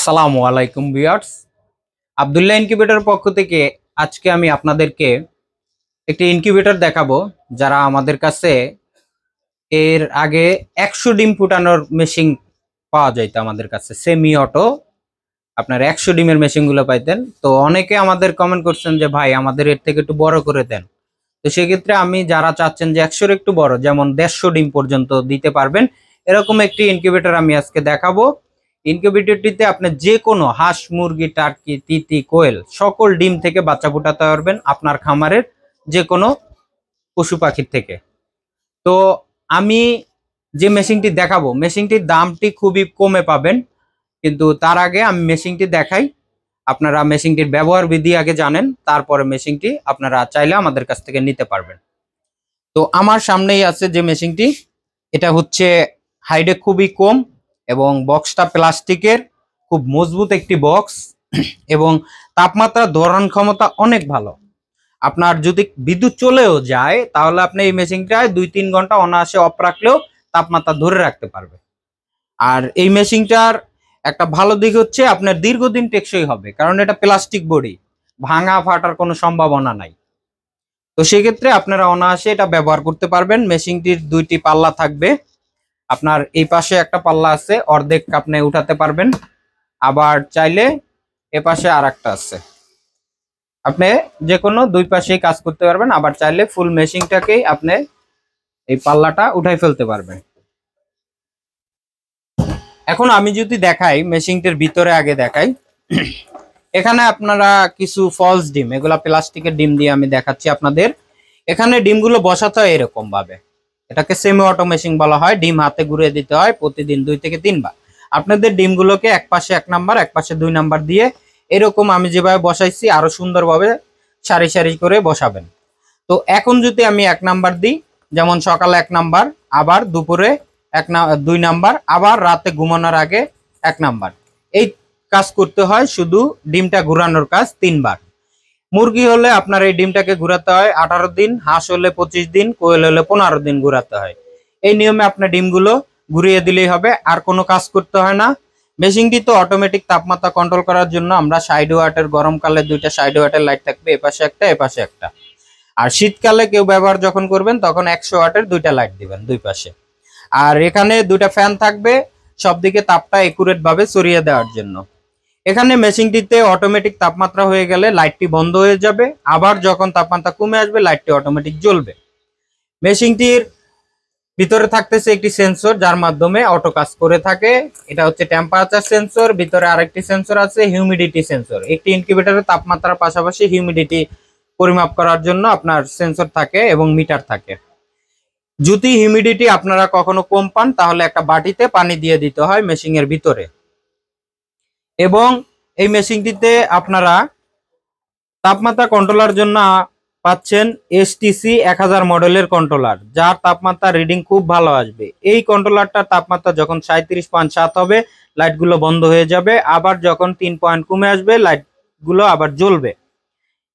আসসালামু আলাইকুম ভিউয়ার্স আবদুল্লাহ ইনকিউবেটরের পক্ষ থেকে আজকে আমি আপনাদেরকে একটি ইনকিউবেটর দেখাবো যারা আমাদের কাছে এর আগে একশো ডিম ফুটানোর মেশিন পাওয়া যাইতো আমাদের কাছে সেমি অটো আপনার একশো ডিমের মেশিনগুলো পাইতেন তো অনেকে আমাদের কমেন্ট করছেন যে ভাই আমাদের এর থেকে একটু বড় করে দেন তো সেক্ষেত্রে আমি যারা চাচ্ছেন যে একশোর একটু বড় যেমন দেড়শো ডিম পর্যন্ত দিতে পারবেন এরকম একটি ইনকিউবেটর আমি আজকে দেখাবো ইনকিউবেটরটিতে আপনি যে কোনো হাঁস মুরগি টার্কি তিতি কোয়েল সকল ডিম থেকে বাচ্চা ফুটাতে পারবেন আপনার খামারের যে কোনো পশু পাখির থেকে তো আমি যে মেশিনটি দেখাবো মেশিনটির দামটি খুবই কমে পাবেন কিন্তু তার আগে আমি মেশিনটি দেখাই আপনারা মেশিনটির ব্যবহার বিধি আগে জানেন তারপরে মেশিনটি আপনারা চাইলে আমাদের কাছ থেকে নিতে পারবেন তো আমার সামনেই আছে যে মেশিনটি এটা হচ্ছে হাইডে খুবই কম এবং বক্সটা প্লাস্টিকের খুব মজবুত একটি বক্স এবং তাপমাত্রা ধরন ক্ষমতা অনেক ভালো আপনার যদি বিদ্যুৎ চলেও যায় তাহলে আপনি এই মেশিনটায় দুই তিন ঘন্টা অনায়াসে অফ রাখলেও তাপমাত্রা ধরে রাখতে পারবে আর এই মেশিনটার একটা ভালো দিক হচ্ছে আপনার দীর্ঘদিন টেকসই হবে কারণ এটা প্লাস্টিক বডি ভাঙা ফাটার কোনো সম্ভাবনা নাই তো সেক্ষেত্রে আপনারা অনায়াসে এটা ব্যবহার করতে পারবেন মেশিনটির দুইটি পাল্লা থাকবে আপনার এই পাশে একটা পাল্লা আছে অর্ধেক আপনি উঠাতে পারবেন আবার চাইলে এ পাশে আর একটা আছে আপনি যে কোনো দুই পাশেই কাজ করতে পারবেন আবার চাইলে ফুল মেশিংটাকেই আপনি এই পাল্লাটা উঠাই ফেলতে পারবেন এখন আমি যদি দেখাই মেশিনটির ভিতরে আগে দেখাই এখানে আপনারা কিছু ফলস ডিম এগুলা প্লাস্টিকের ডিম দিয়ে আমি দেখাচ্ছি আপনাদের এখানে ডিমগুলো বসাতে হয় এরকমভাবে এটাকে সেমি অটোমেশিং বলা হয় ডিম হাতে ঘুরিয়ে দিতে হয় প্রতিদিন দুই থেকে তিনবার আপনাদের ডিমগুলোকে এক পাশে এক নাম্বার এক পাশে দুই নাম্বার দিয়ে এরকম আমি যেভাবে বসাইছি আরো সুন্দরভাবে সারি সারি করে বসাবেন তো এখন যদি আমি এক নাম্বার দিই যেমন সকালে এক নাম্বার আবার দুপুরে এক দুই নাম্বার আবার রাতে ঘুমানোর আগে এক নাম্বার এই কাজ করতে হয় শুধু ডিমটা ঘুরানোর কাজ তিনবার মুরগি হলে আপনার এই ডিমটাকে ঘুরাতে হয় আঠারো দিন হাঁস হলে পঁচিশ দিন কোয়েল হলে পনেরো দিন ঘুরাতে হয় এই নিয়মে আপনার ডিমগুলো ঘুরিয়ে দিলেই হবে আর কোনো কাজ করতে হয় না মেশিনটি তো অটোমেটিক তাপমাত্রা কন্ট্রোল করার জন্য আমরা সাইড ওয়াটের গরমকালে দুইটা সাইড ওয়াটের লাইট থাকবে এপাশে একটা এপাশে একটা আর শীতকালে কেউ ব্যবহার যখন করবেন তখন একশো ওয়াটের দুইটা লাইট দিবেন দুই পাশে আর এখানে দুইটা ফ্যান থাকবে সবদিকে তাপটা একুরেট ভাবে ছড়িয়ে দেওয়ার জন্য এখানে মেশিনটিতে অটোমেটিক তাপমাত্রা হয়ে গেলে লাইটটি বন্ধ হয়ে যাবে আবার যখন তাপমাত্রা কমে আসবে লাইটটি অটোমেটিক জ্বলবে মেশিনটির ভিতরে থাকতেছে একটি সেন্সর যার মাধ্যমে অটো কাজ করে থাকে এটা হচ্ছে টেম্পারেচার সেন্সর ভিতরে আরেকটি সেন্সর আছে হিউমিডিটি সেন্সর একটি ইনকিউবেটারের তাপমাত্রার পাশাপাশি হিউমিডিটি পরিমাপ করার জন্য আপনার সেন্সর থাকে এবং মিটার থাকে যদি হিউমিডিটি আপনারা কখনো কম পান তাহলে একটা বাটিতে পানি দিয়ে দিতে হয় মেশিনের ভিতরে এবং এই মেশিনটিতে আপনারা তাপমাত্রা কন্ট্রোলার জন্য পাচ্ছেন এসটিসি এক হাজার মডেলের কন্ট্রোলার যার তাপমাত্রা রিডিং খুব ভালো আসবে এই কন্ট্রোলারটার তাপমাত্রা যখন সাঁত্রিশ পয়েন্ট সাত হবে লাইটগুলো বন্ধ হয়ে যাবে আবার যখন তিন পয়েন্ট কমে আসবে লাইটগুলো আবার জ্বলবে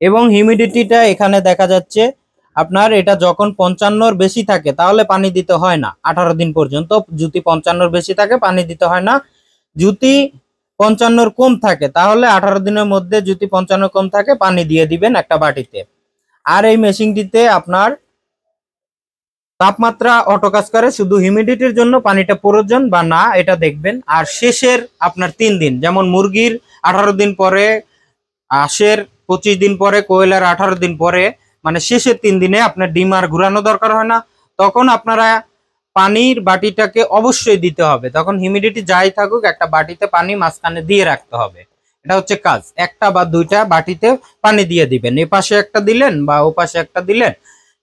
এবং হিউমিডিটিটা এখানে দেখা যাচ্ছে আপনার এটা যখন পঞ্চান্নর বেশি থাকে তাহলে পানি দিতে হয় না আঠারো দিন পর্যন্ত জুতি পঞ্চান্নর বেশি থাকে পানি দিতে হয় না জুতি পঞ্চান্নর কম থাকে তাহলে আঠারো দিনের মধ্যে যদি পঞ্চান্ন কম থাকে পানি দিয়ে দিবেন একটা বাটিতে আর এই মেশিনটিতে আপনার তাপমাত্রা অটো কাজ করে শুধু হিউমিডিটির জন্য পানিটা প্রয়োজন বা না এটা দেখবেন আর শেষের আপনার তিন দিন যেমন মুরগির আঠারো দিন পরে হাঁসের পঁচিশ দিন পরে কয়লার আঠারো দিন পরে মানে শেষের তিন দিনে আপনার ডিম আর ঘুরানো দরকার হয় না তখন আপনারা পানির বাটিটাকে অবশ্যই দিতে হবে তখন হিউমিডিটি যাই থাকুক একটা বাটিতে পানি মাঝখানে দিয়ে রাখতে হবে এটা হচ্ছে কাজ একটা বা দুইটা বাটিতে পানি দিয়ে দিবেন এ পাশে একটা দিলেন বা ও পাশে একটা দিলেন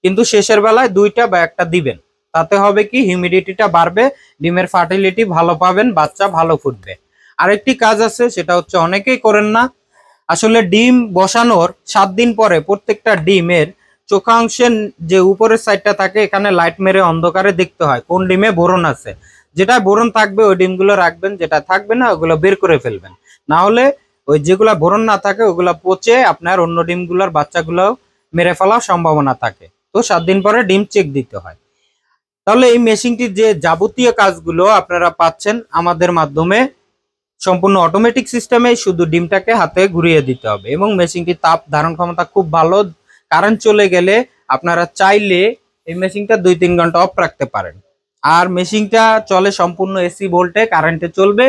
কিন্তু শেষের বেলায় দুইটা বা একটা দিবেন তাতে হবে কি হিউমিডিটিটা বাড়বে ডিমের ফার্টিলিটি ভালো পাবেন বাচ্চা ভালো ফুটবে আরেকটি কাজ আছে সেটা হচ্ছে অনেকেই করেন না আসলে ডিম বসানোর সাত দিন পরে প্রত্যেকটা ডিমের চোখাংশের যে উপরের সাইডটা থাকে এখানে লাইট মেরে অন্ধকারে দেখতে হয় কোন ডিমে বোরন আছে যেটা বোরন থাকবে ওই ডিমগুলো রাখবেন যেটা থাকবে না ওগুলো বের করে ফেলবেন না হলে ওই যেগুলা বোরন না থাকে ওগুলা পচে আপনার অন্য ডিমগুলোর বাচ্চাগুলো মেরে ফেলার সম্ভাবনা থাকে তো সাত দিন পরে ডিম চেক দিতে হয় তাহলে এই মেশিনটির যে যাবতীয় কাজগুলো আপনারা পাচ্ছেন আমাদের মাধ্যমে সম্পূর্ণ অটোমেটিক সিস্টেমে শুধু ডিমটাকে হাতে ঘুরিয়ে দিতে হবে এবং মেশিনটি তাপ ধারণ ক্ষমতা খুব ভালো কারেন্ট চলে গেলে আপনারা চাইলে এই মেশিনটা দুই তিন ঘন্টা অফ রাখতে পারেন আর মেশিনটা চলে সম্পূর্ণ এসি ভোল্টে কারেন্টে চলবে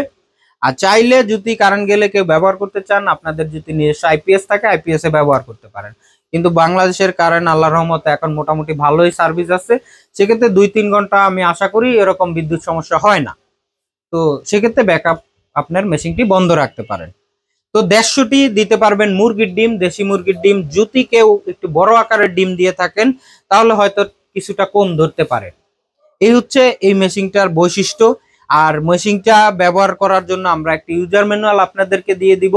আর চাইলে যদি কারেন্ট গেলে কেউ ব্যবহার করতে চান আপনাদের যদি নিজস্ব আইপিএস থাকে আইপিএসে ব্যবহার করতে পারেন কিন্তু বাংলাদেশের কারেন্ট আল্লাহ রহমতে এখন মোটামুটি ভালোই সার্ভিস আছে সেক্ষেত্রে দুই তিন ঘন্টা আমি আশা করি এরকম বিদ্যুৎ সমস্যা হয় না তো সেক্ষেত্রে ব্যাকআপ আপনার মেশিনটি বন্ধ রাখতে পারেন তো দেড়শোটি দিতে পারবেন মুরগির ডিম দেশি মুরগির ডিম যদি কেউ একটু বড় আকারের ডিম দিয়ে থাকেন তাহলে হয়তো কিছুটা কম ধরতে পারে এই হচ্ছে এই মেশিনটার বৈশিষ্ট্য আর মেশিনটা ব্যবহার করার জন্য আমরা একটি ইউজার ম্যানুয়াল আপনাদেরকে দিয়ে দিব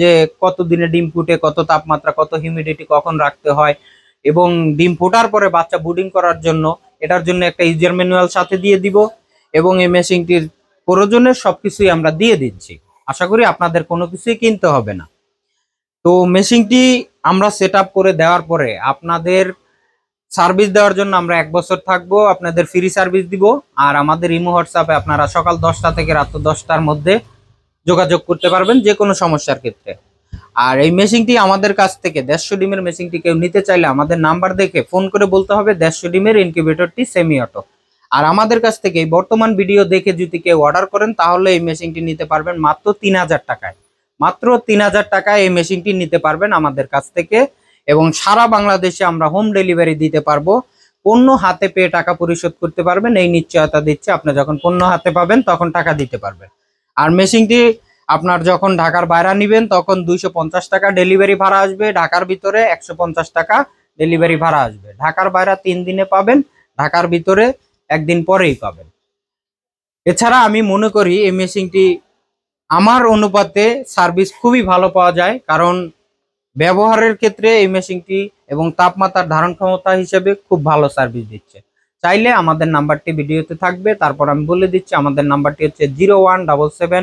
যে কত দিনে ডিম ফুটে কত তাপমাত্রা কত হিউমিডিটি কখন রাখতে হয় এবং ডিম ফোটার পরে বাচ্চা বুডিং করার জন্য এটার জন্য একটা ইউজার ম্যানুয়াল সাথে দিয়ে দিব এবং এই মেশিনটির প্রয়োজনের সব কিছুই আমরা দিয়ে দিচ্ছি আশা করি আপনাদের কোনো কিছুই কিনতে হবে না তো মেশিনটি আমরা সেট করে দেওয়ার পরে আপনাদের সার্ভিস দেওয়ার জন্য আমরা এক বছর থাকব আপনাদের ফ্রি সার্ভিস দিব আর আমাদের ইমো হোয়াটসঅ্যাপে আপনারা সকাল দশটা থেকে রাত দশটার মধ্যে যোগাযোগ করতে পারবেন যে কোনো সমস্যার ক্ষেত্রে আর এই মেশিনটি আমাদের কাছ থেকে দেড়শো ডিমের মেশিনটি কেউ নিতে চাইলে আমাদের নাম্বার দেখে ফোন করে বলতে হবে দেড়শো ডিমের ইনকিউবেটরটি সেমি অটো আর আমাদের কাছ থেকে বর্তমান ভিডিও দেখে যদি কেউ অর্ডার করেন তাহলে এই মেশিনটি নিতে পারবেন মাত্র তিন হাজার টাকায় মাত্র তিন হাজার টাকায় এই মেশিনটি নিতে পারবেন আমাদের কাছ থেকে এবং সারা বাংলাদেশে আমরা হোম ডেলিভারি দিতে পারবো পণ্য হাতে পেয়ে টাকা পরিশোধ করতে পারবেন এই নিশ্চয়তা দিচ্ছে আপনি যখন পণ্য হাতে পাবেন তখন টাকা দিতে পারবেন আর মেশিনটি আপনার যখন ঢাকার বাইরে নেবেন তখন দুইশো টাকা ডেলিভারি ভাড়া আসবে ঢাকার ভিতরে একশো টাকা ডেলিভারি ভাড়া আসবে ঢাকার বাইরে তিন দিনে পাবেন ঢাকার ভিতরে একদিন পরেই পাবেন এছাড়া আমি মনে করি এই মেশিনটি আমার অনুপাতে সার্ভিস খুবই ভালো পাওয়া যায় কারণ ব্যবহারের ক্ষেত্রে এই মেশিনটি এবং তাপমাত্রার ধারণ ক্ষমতা হিসেবে খুব ভালো সার্ভিস দিচ্ছে চাইলে আমাদের নাম্বারটি ভিডিওতে থাকবে তারপর আমি বলে দিচ্ছি আমাদের নাম্বারটি হচ্ছে zero one double seven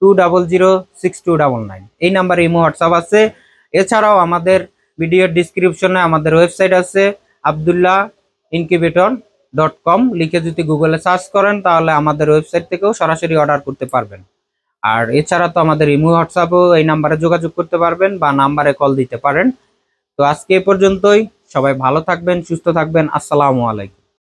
two double zero six two double nine এই নাম্বারে ইমো হোয়াটসঅ্যাপ আছে এছাড়াও আমাদের ভিডিওর ডিসক্রিপশনে আমাদের ওয়েবসাইট আছে আবদুল্লাহ ইনকিউবেটর ডট কম লিখে যদি গুগলে সার্চ করেন তাহলে আমাদের ওয়েবসাইট থেকেও সরাসরি অর্ডার করতে পারবেন আর এছাড়া তো আমাদের ইমো হোয়াটসঅ্যাপেও এই নাম্বারে যোগাযোগ করতে পারবেন বা নাম্বারে কল দিতে পারেন তো আজকে এ পর্যন্তই সবাই ভালো থাকবেন সুস্থ থাকবেন আসসালামু আলাইকুম